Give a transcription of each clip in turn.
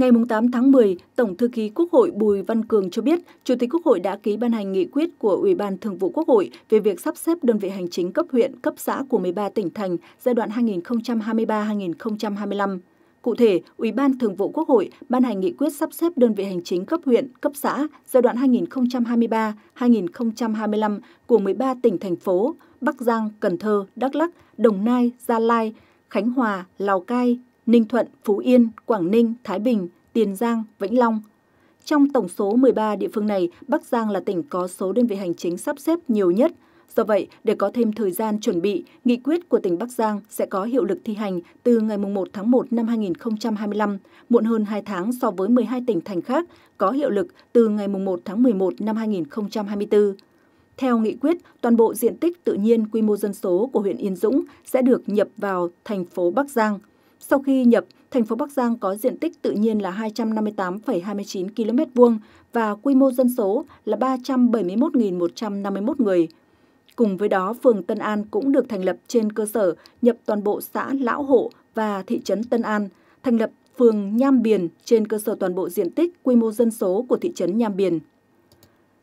Ngày 8 tháng 10, Tổng thư ký Quốc hội Bùi Văn Cường cho biết, Chủ tịch Quốc hội đã ký ban hành nghị quyết của Ủy ban Thường vụ Quốc hội về việc sắp xếp đơn vị hành chính cấp huyện, cấp xã của 13 tỉnh thành giai đoạn 2023-2025. Cụ thể, Ủy ban Thường vụ Quốc hội ban hành nghị quyết sắp xếp đơn vị hành chính cấp huyện, cấp xã giai đoạn 2023-2025 của 13 tỉnh thành phố Bắc Giang, Cần Thơ, Đắk Lắk, Đồng Nai, Gia Lai, Khánh Hòa, Lào Cai, Ninh Thuận, Phú Yên, Quảng Ninh, Thái Bình, Tiền Giang, Vĩnh Long. Trong tổng số 13 địa phương này, Bắc Giang là tỉnh có số đơn vị hành chính sắp xếp nhiều nhất. Do vậy, để có thêm thời gian chuẩn bị, nghị quyết của tỉnh Bắc Giang sẽ có hiệu lực thi hành từ ngày 1 tháng 1 năm 2025, muộn hơn 2 tháng so với 12 tỉnh thành khác, có hiệu lực từ ngày 1 tháng 11 năm 2024. Theo nghị quyết, toàn bộ diện tích tự nhiên quy mô dân số của huyện Yên Dũng sẽ được nhập vào thành phố Bắc Giang – sau khi nhập, thành phố Bắc Giang có diện tích tự nhiên là 258,29 km vuông và quy mô dân số là 371.151 người. Cùng với đó, phường Tân An cũng được thành lập trên cơ sở nhập toàn bộ xã Lão Hộ và thị trấn Tân An, thành lập phường Nham Biển trên cơ sở toàn bộ diện tích quy mô dân số của thị trấn Nham Biển.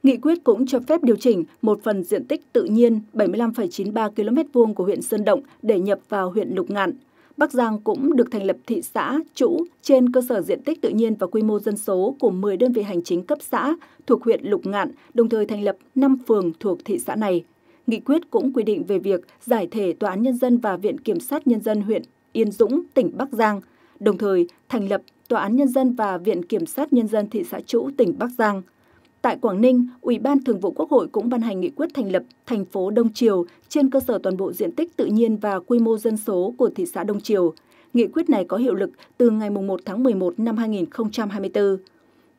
Nghị quyết cũng cho phép điều chỉnh một phần diện tích tự nhiên 75,93 km vuông của huyện Sơn Động để nhập vào huyện Lục Ngạn – Bắc Giang cũng được thành lập thị xã Chủ trên cơ sở diện tích tự nhiên và quy mô dân số của 10 đơn vị hành chính cấp xã thuộc huyện Lục Ngạn, đồng thời thành lập 5 phường thuộc thị xã này. Nghị quyết cũng quy định về việc giải thể Tòa án Nhân dân và Viện Kiểm sát Nhân dân huyện Yên Dũng, tỉnh Bắc Giang, đồng thời thành lập Tòa án Nhân dân và Viện Kiểm sát Nhân dân thị xã Chủ, tỉnh Bắc Giang – Tại Quảng Ninh, Ủy ban Thường vụ Quốc hội cũng ban hành nghị quyết thành lập thành phố Đông Triều trên cơ sở toàn bộ diện tích tự nhiên và quy mô dân số của thị xã Đông Triều. Nghị quyết này có hiệu lực từ ngày 1 tháng 11 năm 2024.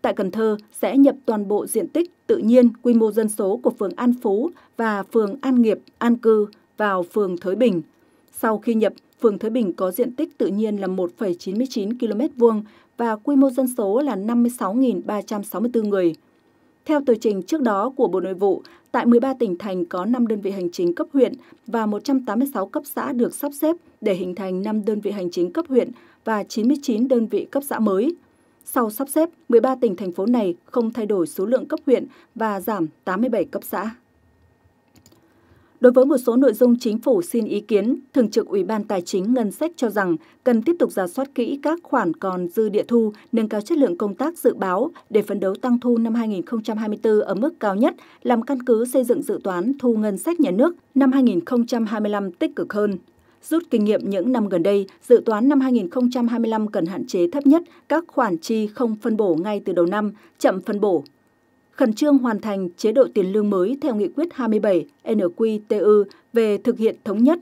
Tại Cần Thơ sẽ nhập toàn bộ diện tích tự nhiên quy mô dân số của phường An Phú và phường An Nghiệp, An Cư vào phường Thới Bình. Sau khi nhập, phường Thới Bình có diện tích tự nhiên là 1,99 km vuông và quy mô dân số là 56.364 người – theo tờ trình trước đó của Bộ Nội vụ, tại 13 tỉnh thành có 5 đơn vị hành chính cấp huyện và 186 cấp xã được sắp xếp để hình thành 5 đơn vị hành chính cấp huyện và 99 đơn vị cấp xã mới. Sau sắp xếp, 13 tỉnh thành phố này không thay đổi số lượng cấp huyện và giảm 87 cấp xã. Đối với một số nội dung chính phủ xin ý kiến, Thường trực Ủy ban Tài chính Ngân sách cho rằng cần tiếp tục ra soát kỹ các khoản còn dư địa thu, nâng cao chất lượng công tác dự báo để phấn đấu tăng thu năm 2024 ở mức cao nhất, làm căn cứ xây dựng dự toán thu ngân sách nhà nước năm 2025 tích cực hơn. Rút kinh nghiệm những năm gần đây, dự toán năm 2025 cần hạn chế thấp nhất các khoản chi không phân bổ ngay từ đầu năm, chậm phân bổ khẩn trương hoàn thành chế độ tiền lương mới theo nghị quyết 27 NQTU về thực hiện thống nhất,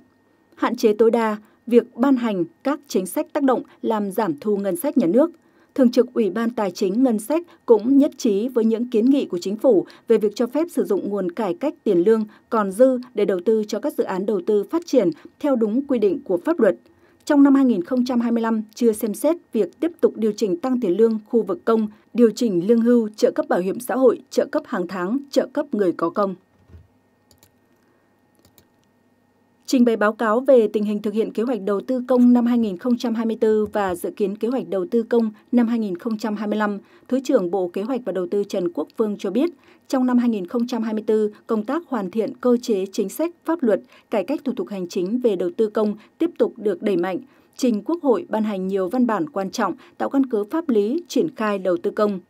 hạn chế tối đa việc ban hành các chính sách tác động làm giảm thu ngân sách nhà nước. Thường trực Ủy ban Tài chính Ngân sách cũng nhất trí với những kiến nghị của chính phủ về việc cho phép sử dụng nguồn cải cách tiền lương còn dư để đầu tư cho các dự án đầu tư phát triển theo đúng quy định của pháp luật – trong năm 2025 chưa xem xét việc tiếp tục điều chỉnh tăng tiền lương khu vực công, điều chỉnh lương hưu, trợ cấp bảo hiểm xã hội, trợ cấp hàng tháng, trợ cấp người có công. trình bày báo cáo về tình hình thực hiện kế hoạch đầu tư công năm 2024 và dự kiến kế hoạch đầu tư công năm 2025, Thứ trưởng Bộ Kế hoạch và Đầu tư Trần Quốc Vương cho biết, trong năm 2024, công tác hoàn thiện cơ chế chính sách pháp luật, cải cách thủ tục hành chính về đầu tư công tiếp tục được đẩy mạnh, trình Quốc hội ban hành nhiều văn bản quan trọng tạo căn cứ pháp lý triển khai đầu tư công.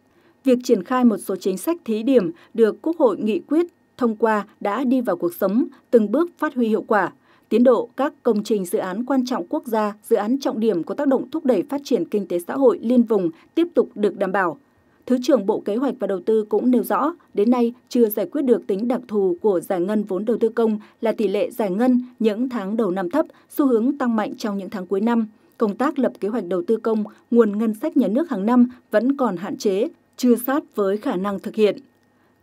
Việc triển khai một số chính sách thí điểm được Quốc hội nghị quyết thông qua đã đi vào cuộc sống, từng bước phát huy hiệu quả – tiến độ các công trình dự án quan trọng quốc gia, dự án trọng điểm có tác động thúc đẩy phát triển kinh tế xã hội liên vùng tiếp tục được đảm bảo. Thứ trưởng Bộ Kế hoạch và Đầu tư cũng nêu rõ, đến nay chưa giải quyết được tính đặc thù của giải ngân vốn đầu tư công là tỷ lệ giải ngân những tháng đầu năm thấp, xu hướng tăng mạnh trong những tháng cuối năm. Công tác lập kế hoạch đầu tư công, nguồn ngân sách nhà nước hàng năm vẫn còn hạn chế, chưa sát với khả năng thực hiện.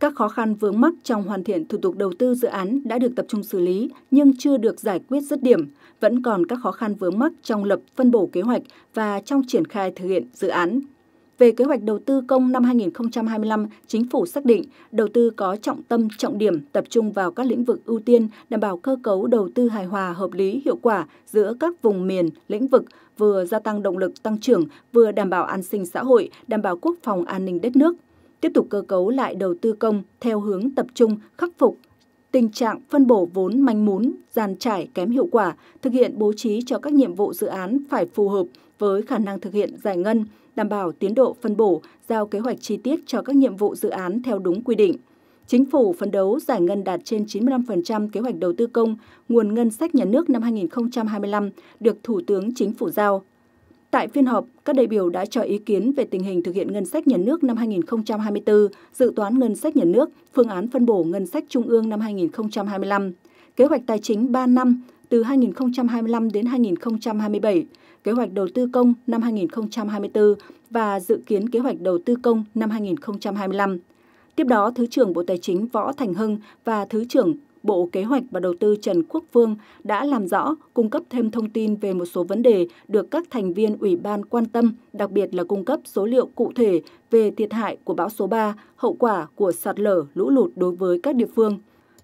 Các khó khăn vướng mắc trong hoàn thiện thủ tục đầu tư dự án đã được tập trung xử lý nhưng chưa được giải quyết dứt điểm, vẫn còn các khó khăn vướng mắc trong lập phân bổ kế hoạch và trong triển khai thực hiện dự án. Về kế hoạch đầu tư công năm 2025, chính phủ xác định đầu tư có trọng tâm, trọng điểm tập trung vào các lĩnh vực ưu tiên, đảm bảo cơ cấu đầu tư hài hòa, hợp lý, hiệu quả giữa các vùng miền, lĩnh vực, vừa gia tăng động lực tăng trưởng, vừa đảm bảo an sinh xã hội, đảm bảo quốc phòng an ninh đất nước – tiếp tục cơ cấu lại đầu tư công theo hướng tập trung khắc phục tình trạng phân bổ vốn manh mún, giàn trải kém hiệu quả, thực hiện bố trí cho các nhiệm vụ dự án phải phù hợp với khả năng thực hiện giải ngân, đảm bảo tiến độ phân bổ, giao kế hoạch chi tiết cho các nhiệm vụ dự án theo đúng quy định. Chính phủ phấn đấu giải ngân đạt trên 95% kế hoạch đầu tư công, nguồn ngân sách nhà nước năm 2025 được Thủ tướng Chính phủ giao Tại phiên họp, các đại biểu đã cho ý kiến về tình hình thực hiện ngân sách nhà nước năm 2024, dự toán ngân sách nhà nước, phương án phân bổ ngân sách trung ương năm 2025, kế hoạch tài chính 3 năm từ 2025 đến 2027, kế hoạch đầu tư công năm 2024 và dự kiến kế hoạch đầu tư công năm 2025. Tiếp đó, Thứ trưởng Bộ Tài chính Võ Thành Hưng và Thứ trưởng Bộ Kế hoạch và Đầu tư Trần Quốc Phương đã làm rõ, cung cấp thêm thông tin về một số vấn đề được các thành viên ủy ban quan tâm, đặc biệt là cung cấp số liệu cụ thể về thiệt hại của bão số 3, hậu quả của sạt lở, lũ lụt đối với các địa phương.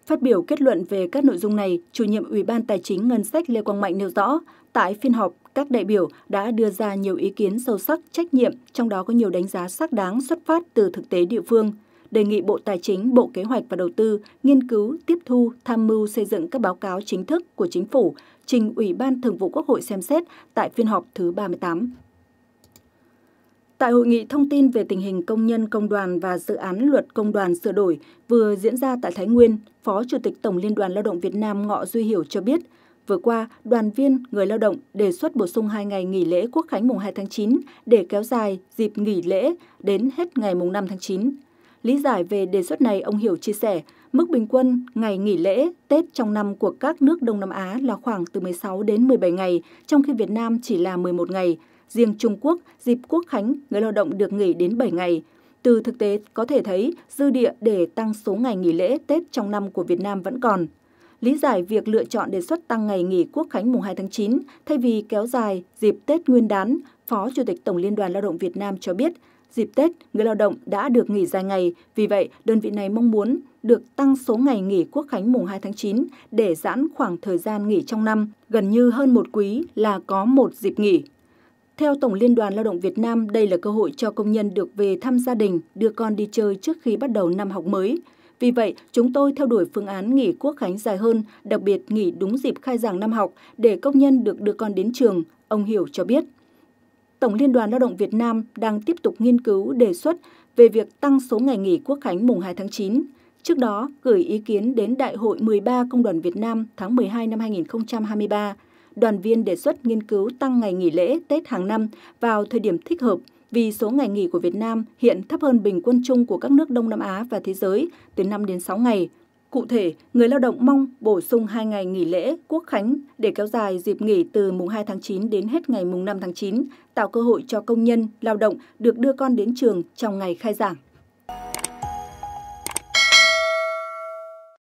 Phát biểu kết luận về các nội dung này, chủ nhiệm Ủy ban Tài chính Ngân sách Lê Quang Mạnh nêu rõ, tại phiên họp, các đại biểu đã đưa ra nhiều ý kiến sâu sắc, trách nhiệm, trong đó có nhiều đánh giá xác đáng xuất phát từ thực tế địa phương – đề nghị Bộ Tài chính, Bộ Kế hoạch và Đầu tư nghiên cứu, tiếp thu, tham mưu xây dựng các báo cáo chính thức của Chính phủ trình Ủy ban Thường vụ Quốc hội xem xét tại phiên họp thứ 38. Tại hội nghị thông tin về tình hình công nhân công đoàn và dự án luật công đoàn sửa đổi vừa diễn ra tại Thái Nguyên, Phó Chủ tịch Tổng Liên đoàn Lao động Việt Nam Ngọ Duy Hiểu cho biết, Vừa qua, đoàn viên, người lao động đề xuất bổ sung 2 ngày nghỉ lễ Quốc khánh mùng 2 tháng 9 để kéo dài dịp nghỉ lễ đến hết ngày mùng 5 tháng 9. Lý giải về đề xuất này, ông Hiểu chia sẻ, mức bình quân ngày nghỉ lễ Tết trong năm của các nước Đông Nam Á là khoảng từ 16 đến 17 ngày, trong khi Việt Nam chỉ là 11 ngày. Riêng Trung Quốc, dịp quốc khánh, người lao động được nghỉ đến 7 ngày. Từ thực tế có thể thấy dư địa để tăng số ngày nghỉ lễ Tết trong năm của Việt Nam vẫn còn. Lý giải việc lựa chọn đề xuất tăng ngày nghỉ quốc khánh mùng 2 tháng 9 thay vì kéo dài dịp Tết Nguyên đán, Phó Chủ tịch Tổng Liên đoàn Lao động Việt Nam cho biết dịp Tết, người lao động đã được nghỉ dài ngày, vì vậy đơn vị này mong muốn được tăng số ngày nghỉ quốc khánh mùng 2 tháng 9 để giãn khoảng thời gian nghỉ trong năm, gần như hơn một quý là có một dịp nghỉ. Theo Tổng Liên đoàn Lao động Việt Nam, đây là cơ hội cho công nhân được về thăm gia đình, đưa con đi chơi trước khi bắt đầu năm học mới. Vì vậy, chúng tôi theo đuổi phương án nghỉ quốc khánh dài hơn, đặc biệt nghỉ đúng dịp khai giảng năm học để công nhân được đưa con đến trường, ông Hiểu cho biết. Tổng Liên đoàn Lao động Việt Nam đang tiếp tục nghiên cứu đề xuất về việc tăng số ngày nghỉ quốc khánh mùng 2 tháng 9. Trước đó, gửi ý kiến đến Đại hội 13 Công đoàn Việt Nam tháng 12 năm 2023, đoàn viên đề xuất nghiên cứu tăng ngày nghỉ lễ Tết hàng năm vào thời điểm thích hợp vì số ngày nghỉ của Việt Nam hiện thấp hơn bình quân chung của các nước Đông Nam Á và thế giới từ 5 đến 6 ngày. Cụ thể, người lao động mong bổ sung 2 ngày nghỉ lễ Quốc khánh để kéo dài dịp nghỉ từ mùng 2 tháng 9 đến hết ngày mùng 5 tháng 9, tạo cơ hội cho công nhân, lao động được đưa con đến trường trong ngày khai giảng.